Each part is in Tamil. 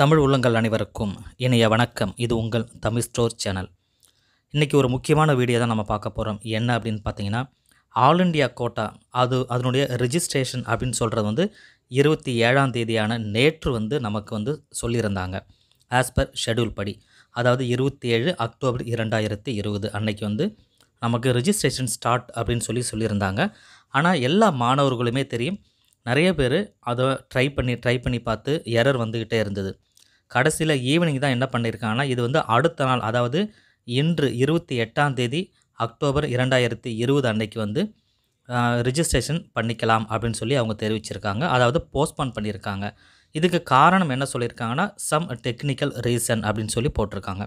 தமிழ் உள்ளங்கள் அனைவருக்கும் இணைய வணக்கம் இது உங்கள் தமிழ் ஸ்டோர் சேனல் இன்றைக்கி ஒரு முக்கியமான வீடியோ தான் நம்ம பார்க்க போகிறோம் என்ன அப்படின்னு பார்த்தீங்கன்னா ஆல் இண்டியா கோட்டா அது அதனுடைய ரிஜிஸ்ட்ரேஷன் அப்படின்னு சொல்கிறது வந்து இருபத்தி ஏழாம் தேதியான நேற்று வந்து நமக்கு வந்து சொல்லியிருந்தாங்க ஆஸ் பர் ஷெடியூல் படி அதாவது இருபத்தி ஏழு அக்டோபர் இரண்டாயிரத்தி இருபது அன்னைக்கு வந்து நமக்கு ரிஜிஸ்ட்ரேஷன் ஸ்டார்ட் அப்படின்னு சொல்லி சொல்லியிருந்தாங்க ஆனால் எல்லா மாணவர்களுமே தெரியும் நிறைய பேர் அதை ட்ரை பண்ணி ட்ரை பண்ணி பார்த்து எரர் வந்துக்கிட்டே இருந்தது கடைசியில் ஈவினிங் தான் என்ன பண்ணியிருக்காங்கன்னா இது வந்து அடுத்த நாள் அதாவது இன்று இருபத்தி எட்டாம் தேதி அக்டோபர் இரண்டாயிரத்தி இருபது அன்னைக்கு வந்து ரிஜிஸ்ட்ரேஷன் பண்ணிக்கலாம் அப்படின்னு சொல்லி அவங்க தெரிவிச்சிருக்காங்க அதாவது போஸ்ட்போன் பண்ணியிருக்காங்க இதுக்கு காரணம் என்ன சொல்லியிருக்காங்கன்னா சம் டெக்னிக்கல் ரீசன் அப்படின்னு சொல்லி போட்டிருக்காங்க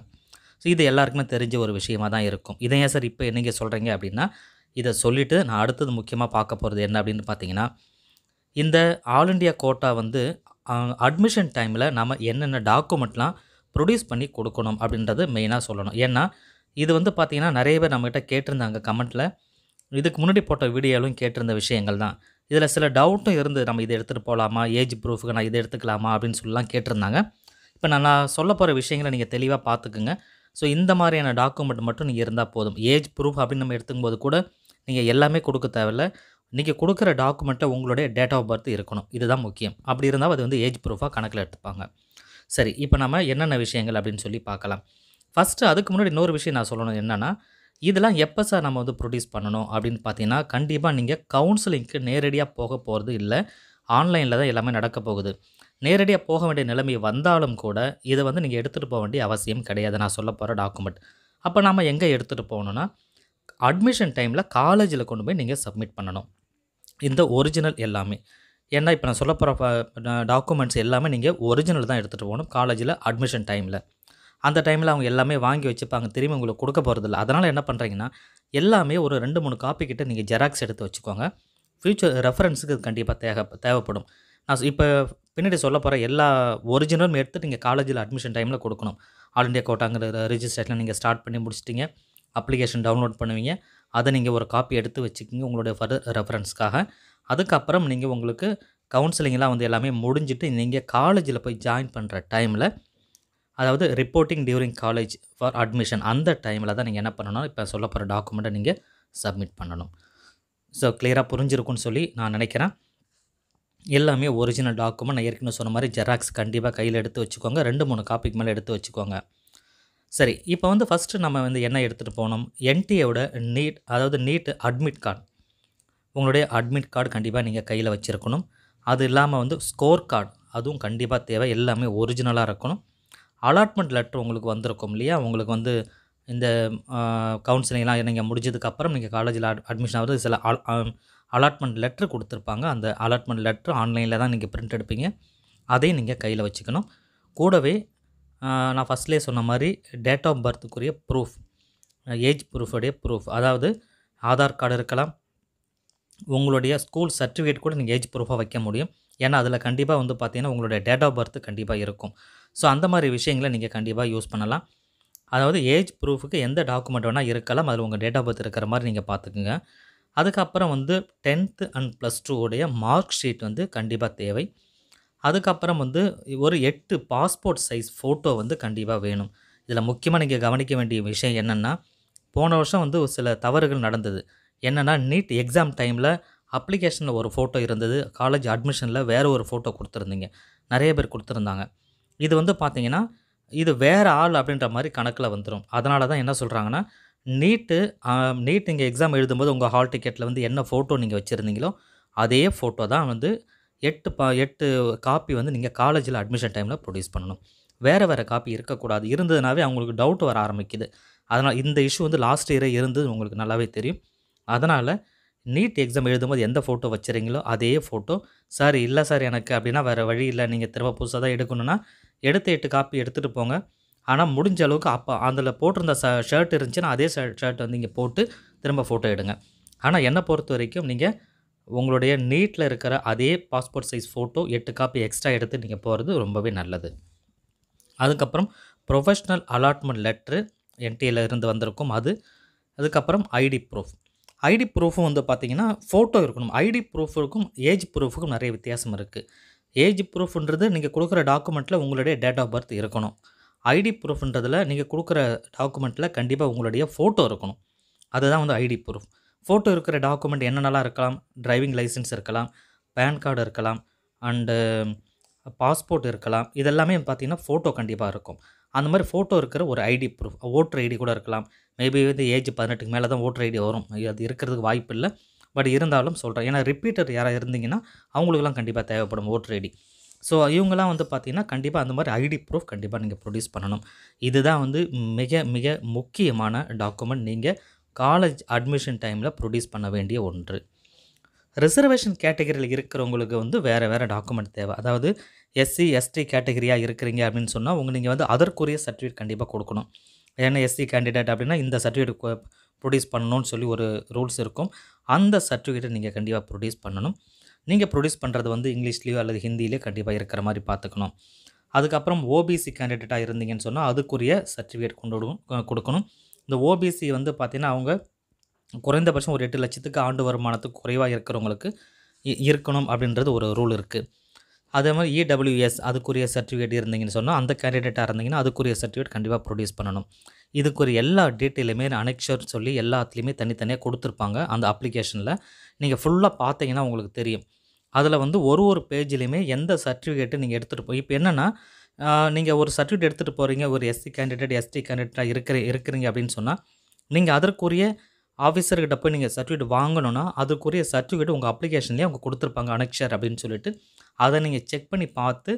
ஸோ இது எல்லாருக்குமே தெரிஞ்ச ஒரு விஷயமாக தான் இருக்கும் இதை ஏன் சார் இப்போ நீங்கள் சொல்கிறீங்க அப்படின்னா இதை சொல்லிவிட்டு நான் அடுத்தது முக்கியமாக பார்க்க போகிறது என்ன அப்படின்னு பார்த்தீங்கன்னா இந்த ஆல் இண்டியா கோட்டா வந்து அட்மிஷன் டைமில் நம்ம என்னென்ன டாக்குமெண்ட்லாம் ப்ரொடியூஸ் பண்ணி கொடுக்கணும் அப்படின்றது மெயினாக சொல்லணும் ஏன்னா இது வந்து பார்த்திங்கன்னா நிறைய பேர் நம்மக்கிட்ட கேட்டிருந்தாங்க கமெண்ட்டில் இதுக்கு முன்னாடி போட்ட வீடியோவிலும் கேட்டிருந்த விஷயங்கள் தான் இதில் சில டவுட்டும் இருந்து நம்ம இதை எடுத்துகிட்டு போகலாமா ஏஜ் ப்ரூஃபுக்கு நான் இதை எடுத்துக்கலாமா அப்படின்னு சொல்லலாம் கேட்டிருந்தாங்க இப்போ நான் சொல்ல போகிற விஷயங்களை நீங்கள் தெளிவாக பார்த்துக்குங்க ஸோ இந்த மாதிரியான டாக்குமெண்ட் மட்டும் நீங்கள் இருந்தால் போதும் ஏஜ் ப்ரூஃப் அப்படின்னு நம்ம எடுத்துக்கும்போது கூட நீங்கள் எல்லாமே கொடுக்க தேவையில்ல நீங்கள் கொடுக்குற டாக்குமெண்ட்டை உங்களுடைய டேட் ஆஃப் பர்த் இருக்கணும் இதுதான் முக்கியம் அப்படி இருந்தால் அது வந்து ஏஜ் ப்ரூஃபாக கணக்கில் எடுத்துப்பாங்க சரி இப்போ நம்ம என்னென்ன விஷயங்கள் அப்படின்னு சொல்லி பார்க்கலாம் ஃபஸ்ட்டு அதுக்கு முன்னாடி இன்னொரு விஷயம் நான் சொல்லணும் என்னென்னா இதெல்லாம் எப்போ சார் நம்ம வந்து ப்ரொடியூஸ் பண்ணணும் அப்படின்னு பார்த்தீங்கன்னா கண்டிப்பாக நீங்கள் கவுன்சிலிங்க்கு நேரடியாக போக போகிறது இல்லை ஆன்லைனில் தான் எல்லாமே நடக்க போகுது நேரடியாக போக வேண்டிய நிலைமை வந்தாலும் கூட இதை வந்து நீங்கள் எடுத்துகிட்டு போக வேண்டிய அவசியம் கிடையாது நான் சொல்ல போகிற டாக்குமெண்ட் அப்போ நாம் எங்கே எடுத்துகிட்டு போகணுன்னா அட்மிஷன் டைமில் காலேஜில் கொண்டு போய் நீங்கள் சப்மிட் பண்ணணும் இந்த ஒரிஜினல் எல்லாமே ஏன்னா இப்போ நான் சொல்ல போகிற டாக்குமெண்ட்ஸ் எல்லாமே நீங்கள் ஒரிஜினல் தான் எடுத்துகிட்டு போகணும் காலேஜில் அட்மிஷன் டைமில் அந்த டைமில் அவங்க எல்லாமே வாங்கி வச்சுப்பாங்க திரும்பி உங்களுக்கு கொடுக்க போகிறதில்ல அதனால் என்ன பண்ணுறீங்கன்னா எல்லாமே ஒரு ரெண்டு மூணு காப்பி கிட்ட நீங்கள் ஜெராக்ஸ் எடுத்து வச்சுக்கோங்க ஃப்யூச்சர் ரெஃபரன்ஸுக்கு இது கண்டிப்பாக தேவை தேவைப்படும் நான் இப்போ பின்னாடி சொல்ல போகிற எல்லா ஒரிஜினலும் எடுத்து நீங்கள் காலேஜில் அட்மிஷன் டைமில் கொடுக்கணும் ஆல் இண்டியா கோட்டாங்கிற ரிஜிஸ்ட்ரேஷனில் நீங்கள் ஸ்டார்ட் பண்ணி முடிச்சிட்டிங்க அப்ளிகேஷன் டவுன்லோட் பண்ணுவீங்க அதை நீங்கள் ஒரு காப்பி எடுத்து வச்சுக்கிங்க உங்களுடைய ஃபர்தர் ரெஃபரன்ஸ்க்காக அதுக்கப்புறம் நீங்கள் உங்களுக்கு கவுன்சிலிங்லாம் வந்து எல்லாமே முடிஞ்சுட்டு நீங்கள் காலேஜில் போய் ஜாயின் பண்ணுற டைமில் அதாவது reporting during college for admission அந்த டைமில் தான் நீங்கள் என்ன பண்ணணும் இப்போ சொல்ல போகிற டாக்குமெண்ட்டை நீங்கள் சப்மிட் பண்ணணும் ஸோ கிளியராக புரிஞ்சிருக்கும்னு சொல்லி நான் நினைக்கிறேன் எல்லாமே ஒரிஜினல் டாக்குமெண்ட் நான் ஏற்கனவே சொன்ன மாதிரி ஜெராக்ஸ் கண்டிப்பாக கையில் எடுத்து வச்சுக்கோங்க ரெண்டு மூணு காப்பிக்கு மேலே எடுத்து வச்சுக்கோங்க சரி இப்போ வந்து ஃபஸ்ட்டு நம்ம வந்து என்ன எடுத்துகிட்டு போனோம் என்டிஏவோட நீட் அதாவது நீட் அட்மிட் கார்டு உங்களுடைய அட்மிட் கார்டு கண்டிப்பாக நீங்கள் கையில் வச்சுருக்கணும் அது இல்லாமல் வந்து ஸ்கோர் கார்டு அதுவும் கண்டிப்பாக தேவை எல்லாமே ஒரிஜினலாக இருக்கணும் அலாட்மெண்ட் லெட்டர் உங்களுக்கு வந்திருக்கும் இல்லையா உங்களுக்கு வந்து இந்த கவுன்சிலிங்லாம் நீங்கள் முடிஞ்சதுக்கப்புறம் நீங்கள் காலேஜில் அட் அட்மிஷன் ஆகிறது சில அலாட்மெண்ட் லெட்ரு கொடுத்துருப்பாங்க அந்த அலாட்மெண்ட் லெட்ரு ஆன்லைனில் தான் நீங்கள் பிரிண்ட் எடுப்பீங்க அதையும் நீங்கள் கையில் வச்சுக்கணும் கூடவே நான் ஃபஸ்ட்லேயே சொன்ன மாதிரி டேட் ஆஃப் பர்த்துக்குரிய ப்ரூஃப் ஏஜ் ப்ரூஃபுடைய ப்ரூஃப் அதாவது ஆதார் கார்டு இருக்கலாம் உங்களுடைய ஸ்கூல் சர்டிஃபிகேட் கூட நீங்கள் ஏஜ் ப்ரூஃபாக வைக்க முடியும் ஏன்னா அதில் கண்டிப்பாக வந்து பார்த்தீங்கன்னா உங்களுடைய டேட் ஆஃப் பர்த் கண்டிப்பாக இருக்கும் ஸோ அந்த மாதிரி விஷயங்களை நீங்கள் கண்டிப்பாக யூஸ் பண்ணலாம் அதாவது ஏஜ் ப்ரூஃபுக்கு எந்த டாக்குமெண்ட் வேணால் இருக்கலாம் அதில் உங்கள் டேட் ஆஃப் பர்த் இருக்கிற மாதிரி நீங்கள் பார்த்துக்குங்க அதுக்கப்புறம் வந்து டென்த்து அண்ட் ப்ளஸ் டூ உடைய மார்க் ஷீட் வந்து கண்டிப்பாக தேவை அதுக்கப்புறம் வந்து ஒரு எட்டு பாஸ்போர்ட் சைஸ் ஃபோட்டோ வந்து கண்டிப்பாக வேணும் இதில் முக்கியமாக நீங்கள் கவனிக்க வேண்டிய விஷயம் என்னென்னா போன வருஷம் வந்து சில தவறுகள் நடந்தது என்னென்னா நீட் எக்ஸாம் டைமில் அப்ளிகேஷனில் ஒரு ஃபோட்டோ இருந்தது காலேஜ் அட்மிஷனில் வேறு ஒரு ஃபோட்டோ கொடுத்துருந்தீங்க நிறைய பேர் கொடுத்துருந்தாங்க இது வந்து பார்த்திங்கன்னா இது வேறு ஆள் அப்படின்ற மாதிரி கணக்கில் வந்துடும் அதனால தான் என்ன சொல்கிறாங்கன்னா நீட்டு நீட் நீங்கள் எக்ஸாம் எழுதும்போது உங்கள் ஹால் டிக்கெட்டில் வந்து என்ன ஃபோட்டோ நீங்கள் வச்சுருந்தீங்களோ அதே ஃபோட்டோ தான் வந்து எட்டு பா எட்டு காப்பி வந்து நீங்கள் காலேஜில் அட்மிஷன் டைமில் ப்ரொடியூஸ் பண்ணணும் வேறு வேறு காப்பி இருக்கக்கூடாது இருந்ததுனாவே அவங்களுக்கு டவுட் வர ஆரம்பிக்குது அதனால் இந்த இஷ்யூ வந்து லாஸ்ட் இயரே இருந்தது உங்களுக்கு நல்லாவே தெரியும் அதனால் நீட் எக்ஸாம் எழுதும்போது எந்த ஃபோட்டோ வச்சுறீங்களோ அதே ஃபோட்டோ சார் இல்லை சார் எனக்கு அப்படின்னா வேறு வழி இல்லை நீங்கள் திரும்ப புதுசாக தான் எடுக்கணுன்னா எடுத்து எட்டு காப்பி எடுத்துகிட்டு போங்க ஆனால் முடிஞ்ச அளவுக்கு அப்போ அதில் போட்டிருந்த ஷர்ட் இருந்துச்சுன்னா அதே ஷர்ட் ஷர்ட் வந்து இங்கே போட்டு திரும்ப ஃபோட்டோ எடுங்க ஆனால் என்னை பொறுத்த வரைக்கும் நீங்கள் உங்களுடைய நீட்டில் இருக்கிற அதே பாஸ்போர்ட் சைஸ் ஃபோட்டோ எட்டு காப்பி எக்ஸ்ட்ரா எடுத்து நீங்கள் போகிறது ரொம்பவே நல்லது அதுக்கப்புறம் ப்ரொஃபஷ்னல் அலாட்மெண்ட் லெட்ரு என்டிஏல இருந்து வந்திருக்கும் அது அதுக்கப்புறம் ஐடி ப்ரூஃப் ஐடி ப்ரூஃபும் வந்து பார்த்திங்கன்னா ஃபோட்டோ இருக்கணும் ஐடி ப்ரூஃபுக்கும் ஏஜ் ப்ரூஃபுக்கும் நிறைய வித்தியாசம் இருக்குது ஏஜ் ப்ரூஃப்ன்றது நீங்கள் கொடுக்குற டாக்குமெண்ட்டில் உங்களுடைய டேட் ஆஃப் பர்த் இருக்கணும் ஐடி ப்ரூஃப்ன்றதில் நீங்கள் கொடுக்குற டாக்குமெண்ட்டில் கண்டிப்பாக உங்களுடைய ஃபோட்டோ இருக்கணும் அதுதான் வந்து ஐடி ப்ரூஃப் ஃபோட்டோ இருக்கிற டாக்குமெண்ட் என்னென்னலாம் இருக்கலாம் டிரைவிங் லைசன்ஸ் இருக்கலாம் பேன் கார்டு இருக்கலாம் அண்டு பாஸ்போர்ட் uh, இருக்கலாம் இதெல்லாமே பார்த்திங்கன்னா ஃபோட்டோ கண்டிப்பாக இருக்கும் அந்த மாதிரி ஃபோட்டோ இருக்கிற ஒரு ஐடி ப்ரூஃப் ஓட்டர் ஐடி கூட இருக்கலாம் மேபி வந்து ஏஜ் பதினெட்டுக்கு மேலே தான் ஓட்டர் ஐடி வரும் அது இருக்கிறதுக்கு வாய்ப்பு இல்லை பட் இருந்தாலும் சொல்கிறேன் ஏன்னா ரிப்பீட்டர் யாராக இருந்தீங்கன்னா அவங்களுக்குலாம் கண்டிப்பாக தேவைப்படும் ஓட்டர் ஐடி ஸோ இவங்கெல்லாம் வந்து பார்த்திங்கன்னா கண்டிப்பாக அந்த மாதிரி ஐடி ப்ரூஃப் கண்டிப்பாக நீங்கள் ப்ரொடியூஸ் பண்ணணும் இதுதான் வந்து மிக மிக முக்கியமான டாக்குமெண்ட் நீங்கள் காலேஜ் அட்மிஷன் டைமில் ப்ரொடியூஸ் பண்ண வேண்டிய ஒன்று ரிசர்வேஷன் கேட்டகரியில் இருக்கிறவங்களுக்கு வந்து வேறு வேறு டாக்குமெண்ட் தேவை அதாவது எஸ்சி எஸ்டி கேட்டகரியாக இருக்கிறீங்க அப்படின்னு சொன்னால் உங்கள் நீங்கள் வந்து அதற்குரிய சர்டிஃபிகேட் கண்டிப்பாக கொடுக்கணும் ஏன்னா எஸ்சி கேண்டிடேட் அப்படின்னா இந்த சர்டிஃபிகேட் ப்ரொடியூஸ் பண்ணணும்னு சொல்லி ஒரு ரூல்ஸ் இருக்கும் அந்த சர்டிஃபிகேட்டை நீங்கள் கண்டிப்பாக ப்ரொடியூஸ் பண்ணணும் நீங்கள் ப்ரொடியூஸ் பண்ணுறது வந்து இங்கிலீஷ்லேயோ அல்லது ஹிந்திலேயோ கண்டிப்பாக இருக்கிற மாதிரி பார்த்துக்கணும் அதுக்கப்புறம் ஓபிசி கேண்டிடேட்டாக இருந்தீங்கன்னு சொன்னால் அதுக்குரிய சர்டிஃபிகேட் கொண்டு கொடுக்கணும் இந்த ஓபிசி வந்து பார்த்திங்கன்னா அவங்க குறைந்தபட்சம் ஒரு எட்டு லட்சத்துக்கு ஆண்டு வருமானத்துக்கு குறைவாக இருக்கிறவங்களுக்கு இருக்கணும் அப்படின்றது ஒரு ரூல் இருக்குது அதே மாதிரி இடபிள்யூஎஸ் e அதுக்குரிய சர்டிஃபிகேட் இருந்தீங்கன்னு சொன்னால் அந்த கேண்டிடேட்டாக இருந்தீங்கன்னா அதுக்குரிய சர்டிஃபிகேட் கண்டிப்பாக ப்ரொடியூஸ் பண்ணணும் இதுக்குரிய எல்லா டீட்டெயிலுமே அனெக்ஷர் சொல்லி எல்லாத்துலேயுமே தனித்தனியாக கொடுத்துருப்பாங்க அந்த அப்ளிகேஷனில் நீங்கள் ஃபுல்லாக பார்த்தீங்கன்னா உங்களுக்கு தெரியும் அதில் வந்து ஒரு ஒரு பேஜ்லேயுமே எந்த சர்டிஃபிகேட்டு நீங்கள் எடுத்துகிட்டு போய் இப்போ என்னென்னா நீங்கள் ஒரு சர்டிஃபிகேட் எடுத்துகிட்டு போகிறீங்க ஒரு எஸ்சி கேண்டிடேட் எஸ்டி கேண்டிடேட்டாக இருக்கிற இருக்கிறீங்க அப்படின்னு சொன்னால் நீங்கள் அதற்குரிய ஆஃபீஸர்கிட்ட போய் நீங்கள் சர்டிஃபிகேட் வாங்கணுன்னா அதுக்குரிய சர்டிஃபிகேட் உங்கள் அப்ளிகேஷன்லேயே அவங்க கொடுத்துருப்பாங்க அனெக்ஷர் அப்படின்னு சொல்லிட்டு அதை நீங்கள் செக் பண்ணி பார்த்து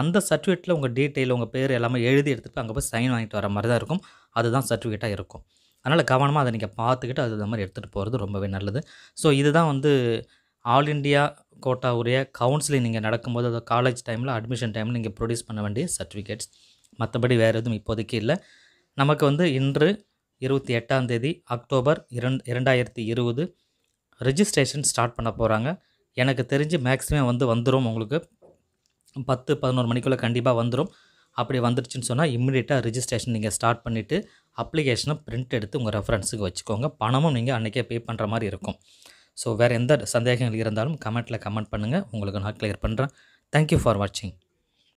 அந்த சர்டிஃபிகேட்டில் உங்கள் டீட்டெயில் உங்கள் பேர் எல்லாமே எழுதி எடுத்துகிட்டு அங்கே போய் சைன் வாங்கிட்டு வர மாதிரி தான் இருக்கும் அதுதான் சர்டிஃபிகேட்டாக இருக்கும் அதனால் கவனமாக அதை நீங்கள் பார்த்துக்கிட்டு அது மாதிரி எடுத்துகிட்டு போகிறது ரொம்பவே நல்லது ஸோ இதுதான் வந்து ஆல் இண்டியா கோட்டாவுடைய கவுன்சிலிங் நீங்கள் நடக்கும்போது அதை காலேஜ் டைமில் அட்மிஷன் டைமில் நீங்கள் ப்ரொடியூஸ் பண்ண வேண்டிய சர்டிஃபிகேட்ஸ் மற்றபடி வேறு எதுவும் இப்போதைக்கு இல்லை நமக்கு வந்து இன்று இருபத்தி எட்டாம் தேதி அக்டோபர் இரண்டு இரண்டாயிரத்தி இருபது ரிஜிஸ்ட்ரேஷன் ஸ்டார்ட் பண்ண போகிறாங்க எனக்கு தெரிஞ்சு மேக்ஸிமம் வந்து வந்துடும் உங்களுக்கு பத்து பதினோரு மணிக்குள்ளே கண்டிப்பாக வந்துடும் அப்படி வந்துடுச்சுன்னு சொன்னால் இம்மிடியட்டாக ரிஜிஸ்ட்ரேஷன் நீங்கள் ஸ்டார்ட் பண்ணிவிட்டு அப்ளிகேஷனை பிரிண்ட் எடுத்து உங்கள் ரெஃபரன்ஸுக்கு வச்சுக்கோங்க பணமும் நீங்கள் அன்றைக்கே பே பண்ணுற மாதிரி இருக்கும் ஸோ வேறு எந்த சந்தேகங்கள் இருந்தாலும் கமெண்ட்டில் கமெண்ட் பண்ணுங்கள் உங்களுக்கு நான் கிளியர் பண்ணுறேன் தேங்க்யூ ஃபார் வாட்சிங்